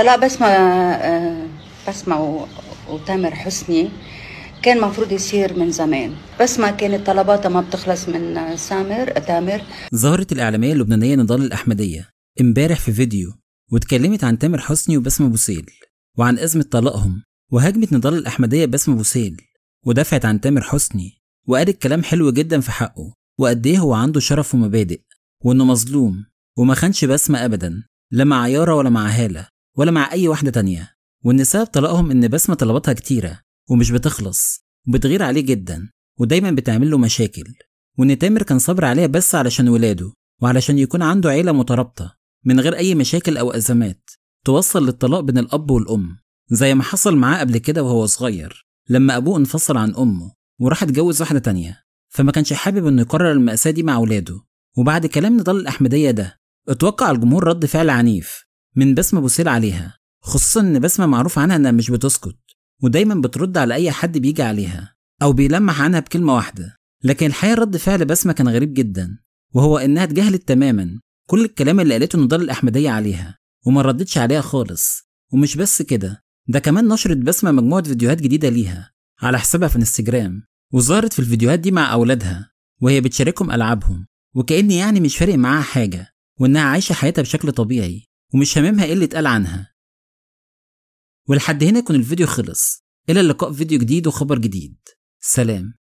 طلع بسمة بسمة وتامر حسني كان مفروض يصير من زمان بس ما كانت طلباتها ما بتخلص من سامر تامر ظهرت الإعلامية اللبنانية نضال الأحمدية امبارح في فيديو واتكلمت عن تامر حسني وبسمة بوسيل وعن أزمة طلاقهم وهاجمت نضال الأحمدية بسمة بوسيل ودافعت عن تامر حسني وقالت كلام حلو جدا في حقه وقد إيه هو عنده شرف ومبادئ وإنه مظلوم وما خانش بسمة أبدا لا مع يارا ولا مع هالة ولا مع أي واحدة تانية وإن سبب طلاقهم إن بسمة طلباتها كتيرة ومش بتخلص وبتغير عليه جدا ودايما بتعمل له مشاكل وإن تامر كان صابر عليها بس علشان ولاده وعلشان يكون عنده عيلة مترابطة من غير أي مشاكل أو أزمات توصل للطلاق بين الأب والأم زي ما حصل معاه قبل كده وهو صغير لما أبوه انفصل عن أمه وراح اتجوز واحدة تانية فما كانش حابب إنه يكرر المأساة دي مع ولاده وبعد كلام نضال الأحمدية ده اتوقع الجمهور رد فعل عنيف من بسمة بوسيل عليها خصوصا ان بسمة معروف عنها انها مش بتسكت ودايما بترد على اي حد بيجي عليها او بيلمح عنها بكلمة واحدة لكن الحقيقة رد فعل بسمة كان غريب جدا وهو انها اتجاهلت تماما كل الكلام اللي قالته نضال الاحمدية عليها وما ردتش عليها خالص ومش بس كده ده كمان نشرت بسمة مجموعة فيديوهات جديدة ليها على حسابها في انستجرام وظهرت في الفيديوهات دي مع أولادها وهي بتشاركهم ألعابهم وكأن يعني مش فارق معاها حاجة وإنها عايشة حياتها بشكل طبيعي ومش هاممها ايه اللي اتقال عنها ولحد هنا يكون الفيديو خلص الى اللقاء في فيديو جديد وخبر جديد سلام